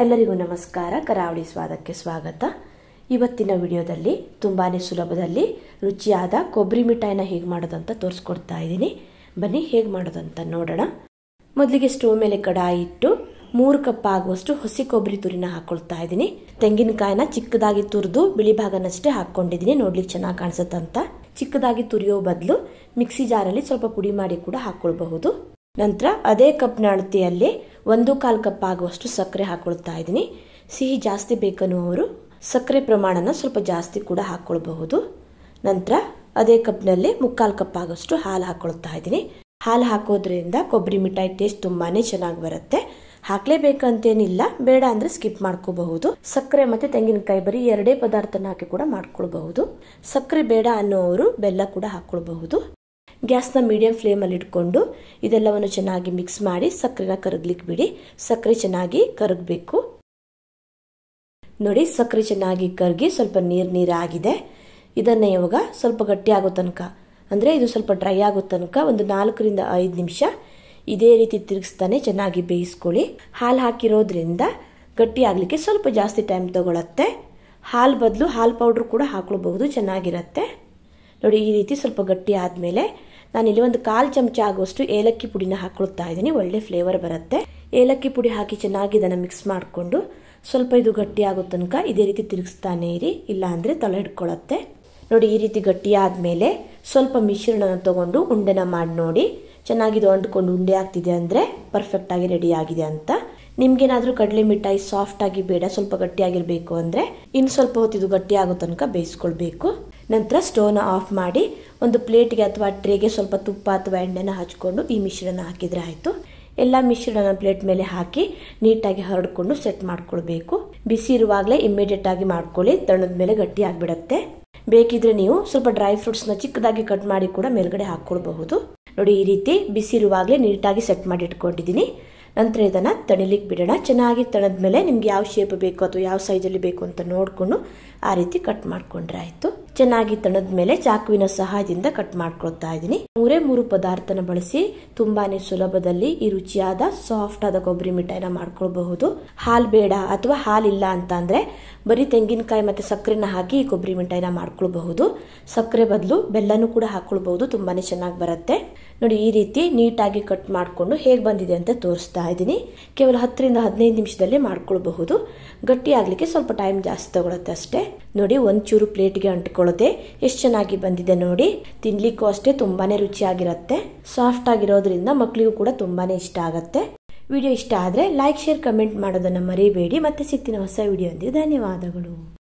ಎಲ್ಲರಿಗೂ ನಮಸ್ಕಾರ ಕರಾವಳಿ ಸ್ವಾದಕ್ಕೆ ಸ್ವಾಗತ ಇವತ್ತಿನ ವಿಡಿಯೋದಲ್ಲಿ ತುಂಬಾ ಸುಲಭದಲ್ಲಿ ರುಚಿಯಾದ ಕೊಬ್ಬರಿ ಮಿಠಾಯಿನ ಹೇಗೆ ಮಾಡೋದಂತ ತೋರಿಸ್ಕೊಡ್ತಾ ಇದ್ದೀನಿ ಬನ್ನಿ ಹೇಗೆ ಮಾಡೋದಂತ ನೋಡೋಣ ಮೊದಲಿಗೆ ಸ್ಟೋವ್ ಮೇಲೆ ಕಡಾಯಿ ಇಟ್ಟು ಮೂರು ಕಪ್ ಆಗುವಷ್ಟು ಹಸಿ ಕೊಬ್ಬರಿ ತುರಿನ ಹಾಕೊಳ್ತಾ ಇದ್ದೀನಿ ತೆಂಗಿನಕಾಯಿನ ಚಿಕ್ಕದಾಗಿ ತುರಿದು ಬಿಳಿ ಭಾಗನಷ್ಟೇ ಹಾಕೊಂಡಿದ್ದೀನಿ ನೋಡ್ಲಿಕ್ಕೆ ಚೆನ್ನಾಗಿ ಕಾಣಿಸುತ್ತಂತ ಚಿಕ್ಕದಾಗಿ ತುರಿಯೋ ಬದಲು ಮಿಕ್ಸಿ ಜಾರಲ್ಲಿ ಸ್ವಲ್ಪ ಪುಡಿ ಮಾಡಿ ಕೂಡ ಹಾಕೊಳ್ಬಹುದು ನಂತರ ಅದೇ ಕಪ್ನ ಅಳತಿಯಲ್ಲಿ ಒಂದು ಕಾಲು ಕಪ್ ಆಗುವಷ್ಟು ಸಕ್ಕರೆ ಹಾಕ್ಕೊಳ್ತಾ ಇದ್ದೀನಿ ಸಿಹಿ ಜಾಸ್ತಿ ಬೇಕನ್ನುವರು ಸಕ್ಕರೆ ಪ್ರಮಾಣನ ಸ್ವಲ್ಪ ಜಾಸ್ತಿ ಕೂಡ ಹಾಕೊಳ್ಬಹುದು ನಂತರ ಅದೇ ಕಪ್ನಲ್ಲಿ ಮುಕ್ಕಾಲು ಕಪ್ ಆಗೋಷ್ಟು ಹಾಲು ಹಾಕ್ಕೊಳ್ತಾ ಇದ್ದೀನಿ ಹಾಲು ಹಾಕೋದ್ರಿಂದ ಕೊಬ್ಬರಿ ಮಿಠಾಯಿ ಟೇಸ್ಟ್ ತುಂಬಾ ಚೆನ್ನಾಗಿ ಬರುತ್ತೆ ಹಾಕ್ಲೇಬೇಕಂತೇನಿಲ್ಲ ಬೇಡ ಅಂದ್ರೆ ಸ್ಕಿಪ್ ಮಾಡ್ಕೋಬಹುದು ಸಕ್ಕರೆ ಮತ್ತೆ ತೆಂಗಿನಕಾಯಿ ಬರಿ ಎರಡೇ ಪದಾರ್ಥನ ಹಾಕಿ ಕೂಡ ಮಾಡ್ಕೊಳ್ಬಹುದು ಸಕ್ಕರೆ ಬೇಡ ಅನ್ನೋರು ಬೆಲ್ಲ ಕೂಡ ಹಾಕ್ಕೊಳ್ಬಹುದು ಗ್ಯಾಸ್ನ ಮೀಡಿಯಂ ಫ್ಲೇಮಲ್ಲಿ ಇಟ್ಕೊಂಡು ಇದೆಲ್ಲವನ್ನು ಚೆನ್ನಾಗಿ ಮಿಕ್ಸ್ ಮಾಡಿ ಸಕ್ಕರೆನ ಕರಗ್ಲಿಕ್ಕೆ ಬಿಡಿ ಸಕ್ಕರೆ ಚೆನ್ನಾಗಿ ಕರಗಬೇಕು ನೋಡಿ ಸಕ್ಕರೆ ಚೆನ್ನಾಗಿ ಕರಗಿ ಸ್ವಲ್ಪ ನೀರು ನೀರಾಗಿದೆ ಇದನ್ನು ಇವಾಗ ಸ್ವಲ್ಪ ಗಟ್ಟಿ ಆಗೋ ತನಕ ಅಂದರೆ ಇದು ಸ್ವಲ್ಪ ಡ್ರೈ ಆಗೋ ತನಕ ಒಂದು ನಾಲ್ಕರಿಂದ ಐದು ನಿಮಿಷ ಇದೇ ರೀತಿ ತಿರುಗಿಸ್ತಾನೆ ಚೆನ್ನಾಗಿ ಬೇಯಿಸ್ಕೊಳ್ಳಿ ಹಾಲು ಹಾಕಿರೋದ್ರಿಂದ ಗಟ್ಟಿ ಆಗಲಿಕ್ಕೆ ಸ್ವಲ್ಪ ಜಾಸ್ತಿ ಟೈಮ್ ತೊಗೊಳತ್ತೆ ಹಾಲು ಬದಲು ಹಾಲು ಪೌಡ್ರ್ ಕೂಡ ಹಾಕ್ಕೊಳ್ಬಹುದು ಚೆನ್ನಾಗಿರತ್ತೆ ನೋಡಿ ಈ ರೀತಿ ಸ್ವಲ್ಪ ಗಟ್ಟಿ ಆದಮೇಲೆ ನಾನಿಲ್ಲಿ ಒಂದು ಕಾಲು ಚಮಚ ಆಗುವಷ್ಟು ಏಲಕ್ಕಿ ಪುಡಿನ ಹಾಕೊಳ್ತಾ ಇದ್ದೀನಿ ಒಳ್ಳೆ ಫ್ಲೇವರ್ ಬರುತ್ತೆ ಏಲಕ್ಕಿ ಪುಡಿ ಹಾಕಿ ಚೆನ್ನಾಗಿ ಇದನ್ನು ಮಿಕ್ಸ್ ಮಾಡಿಕೊಂಡು ಸ್ವಲ್ಪ ಇದು ಗಟ್ಟಿ ಆಗೋ ತನಕ ಇದೇ ರೀತಿ ತಿರುಗಿಸ್ತಾನೆ ಇರಿ ಇಲ್ಲಾಂದರೆ ತಲೆ ಹಿಡ್ಕೊಳತ್ತೆ ನೋಡಿ ಈ ರೀತಿ ಗಟ್ಟಿ ಆದಮೇಲೆ ಸ್ವಲ್ಪ ಮಿಶ್ರಣನ ತೊಗೊಂಡು ಉಂಡೆನ ಮಾಡಿ ನೋಡಿ ಚೆನ್ನಾಗಿ ಅಂಟ್ಕೊಂಡು ಉಂಡೆ ಆಗ್ತಿದೆ ಅಂದರೆ ಪರ್ಫೆಕ್ಟಾಗಿ ರೆಡಿ ಆಗಿದೆ ಅಂತ ನಿಮ್ಗೇನಾದರೂ ಕಡಲೆ ಮಿಠಾಯಿ ಸಾಫ್ಟಾಗಿ ಬೇಡ ಸ್ವಲ್ಪ ಗಟ್ಟಿಯಾಗಿರಬೇಕು ಅಂದರೆ ಇನ್ನು ಸ್ವಲ್ಪ ಇದು ಗಟ್ಟಿ ಆಗೋ ತನಕ ಬೇಯಿಸ್ಕೊಳ್ಬೇಕು ನಂತರ ಸ್ಟೋವ್ನ ಆಫ್ ಮಾಡಿ ಒಂದು ಪ್ಲೇಟ್ಗೆ ಅಥವಾ ಟ್ರೇಗೆ ಸ್ವಲ್ಪ ತುಪ್ಪ ಅಥವಾ ಎಣ್ಣೆನ ಹಚ್ಕೊಂಡು ಈ ಮಿಶ್ರಣ ಹಾಕಿದರೆ ಆಯಿತು ಎಲ್ಲ ಮಿಶ್ರಣನ ಪ್ಲೇಟ್ ಮೇಲೆ ಹಾಕಿ ನೀಟಾಗಿ ಹರಡ್ಕೊಂಡು ಸೆಟ್ ಮಾಡ್ಕೊಳ್ಬೇಕು ಬಿಸಿ ಇರುವಾಗಲೇ ಇಮ್ಮಿಡಿಯೇಟ್ ಆಗಿ ಮಾಡ್ಕೊಳ್ಳಿ ತಣ್ಣದ ಮೇಲೆ ಗಟ್ಟಿ ಆಗಿಬಿಡತ್ತೆ ಬೇಕಿದ್ರೆ ನೀವು ಸ್ವಲ್ಪ ಡ್ರೈ ನ ಚಿಕ್ಕದಾಗಿ ಕಟ್ ಮಾಡಿ ಕೂಡ ಮೇಲ್ಗಡೆ ಹಾಕ್ಕೊಳ್ಬಹುದು ನೋಡಿ ಈ ರೀತಿ ಬಿಸಿ ಇರುವಾಗಲೇ ನೀಟಾಗಿ ಸೆಟ್ ಮಾಡಿ ಇಟ್ಕೊಂಡಿದ್ದೀನಿ ನಂತರ ಇದನ್ನು ತಣಿಲಿಕ್ಕೆ ಬಿಡೋಣ ಚೆನ್ನಾಗಿ ತಣದ ಮೇಲೆ ನಿಮ್ಗೆ ಯಾವ ಶೇಪ್ ಬೇಕು ಅಥವಾ ಯಾವ ಸೈಜಲ್ಲಿ ಬೇಕು ಅಂತ ನೋಡಿಕೊಂಡು ಆ ರೀತಿ ಕಟ್ ಮಾಡ್ಕೊಂಡ್ರೆ ಆಯ್ತು ಚೆನ್ನಾಗಿ ತಣದ ಮೇಲೆ ಚಾಕುವಿನ ಸಹಾಯದಿಂದ ಕಟ್ ಮಾಡ್ಕೊಳ್ತಾ ಇದ್ದೀನಿ ಮೂರೇ ಮೂರು ಪದಾರ್ಥನ ಬಳಸಿ ತುಂಬಾನೇ ಸುಲಭದಲ್ಲಿ ಈ ರುಚಿಯಾದ ಸಾಫ್ಟ್ ಆದ ಕೊಬ್ಬರಿ ಮಿಠಾಯಿನ ಮಾಡ್ಕೊಳ್ಬಹುದು ಹಾಲು ಬೇಡ ಅಥವಾ ಹಾಲಿಲ್ಲ ಅಂತ ಅಂದ್ರೆ ಬರೀ ತೆಂಗಿನಕಾಯಿ ಮತ್ತೆ ಸಕ್ಕರೆನ ಹಾಕಿ ಈ ಕೊಬ್ಬರಿ ಮಿಠಾಯಿನ ಮಾಡ್ಕೊಳ್ಬಹುದು ಸಕ್ಕರೆ ಬದಲು ಬೆಲ್ಲನೂ ಕೂಡ ಹಾಕೊಳ್ಬಹುದು ತುಂಬಾನೇ ಚೆನ್ನಾಗಿ ಬರುತ್ತೆ ನೋಡಿ ಈ ರೀತಿ ನೀಟಾಗಿ ಕಟ್ ಮಾಡಿಕೊಂಡು ಹೇಗೆ ಬಂದಿದೆ ಅಂತ ತೋರಿಸ್ತಾ ಮಾಡ್ತಾ ಇದ್ದೀನಿ ಕೇವಲ ಹತ್ತರಿಂದ ಹದಿನೈದು ನಿಮಿಷದಲ್ಲಿ ಮಾಡ್ಕೊಳ್ಬಹುದು ಗಟ್ಟಿ ಆಗಲಿಕ್ಕೆ ಸ್ವಲ್ಪ ಟೈಮ್ ಜಾಸ್ತಿ ತಗೊಳತ್ತೆ ಅಷ್ಟೇ ನೋಡಿ ಒಂಚೂರು ಪ್ಲೇಟ್ಗೆ ಅಂಟ್ಕೊಳ್ಳುತ್ತೆ ಎಷ್ಟು ಚೆನ್ನಾಗಿ ಬಂದಿದೆ ನೋಡಿ ತಿನ್ಲಿಕ್ಕೂ ಅಷ್ಟೇ ತುಂಬಾನೇ ರುಚಿಯಾಗಿರುತ್ತೆ ಸಾಫ್ಟ್ ಆಗಿರೋದ್ರಿಂದ ಮಕ್ಕಳಿಗೂ ಕೂಡ ತುಂಬಾನೇ ಇಷ್ಟ ಆಗತ್ತೆ ವಿಡಿಯೋ ಇಷ್ಟ ಆದರೆ ಲೈಕ್ ಶೇರ್ ಕಮೆಂಟ್ ಮಾಡೋದನ್ನು ಮರೀಬೇಡಿ ಮತ್ತೆ ಸಿಗ್ತೀನಿ ಹೊಸ ವಿಡಿಯೋ ಧನ್ಯವಾದಗಳು